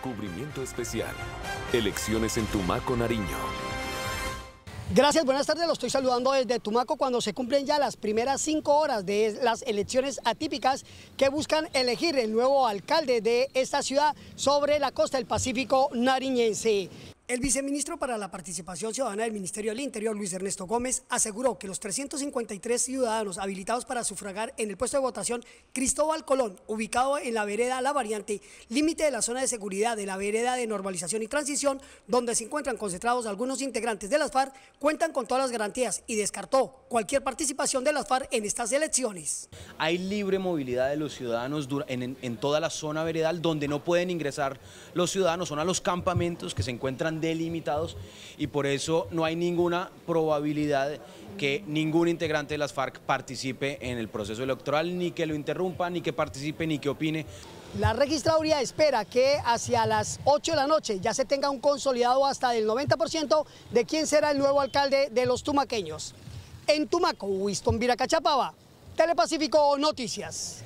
Cubrimiento especial. Elecciones en Tumaco, Nariño. Gracias, buenas tardes. Los estoy saludando desde Tumaco cuando se cumplen ya las primeras cinco horas de las elecciones atípicas que buscan elegir el nuevo alcalde de esta ciudad sobre la costa del Pacífico nariñense. El viceministro para la Participación Ciudadana del Ministerio del Interior, Luis Ernesto Gómez, aseguró que los 353 ciudadanos habilitados para sufragar en el puesto de votación Cristóbal Colón, ubicado en la vereda La Variante, límite de la zona de seguridad de la vereda de normalización y transición, donde se encuentran concentrados algunos integrantes de las FARC, cuentan con todas las garantías y descartó cualquier participación de las FARC en estas elecciones. Hay libre movilidad de los ciudadanos en, en toda la zona veredal, donde no pueden ingresar los ciudadanos, son a los campamentos que se encuentran delimitados y por eso no hay ninguna probabilidad que ningún integrante de las FARC participe en el proceso electoral, ni que lo interrumpa, ni que participe, ni que opine. La registraduría espera que hacia las 8 de la noche ya se tenga un consolidado hasta del 90% de quién será el nuevo alcalde de los tumaqueños. En Tumaco, Winston Viracachapava, Telepacífico Noticias.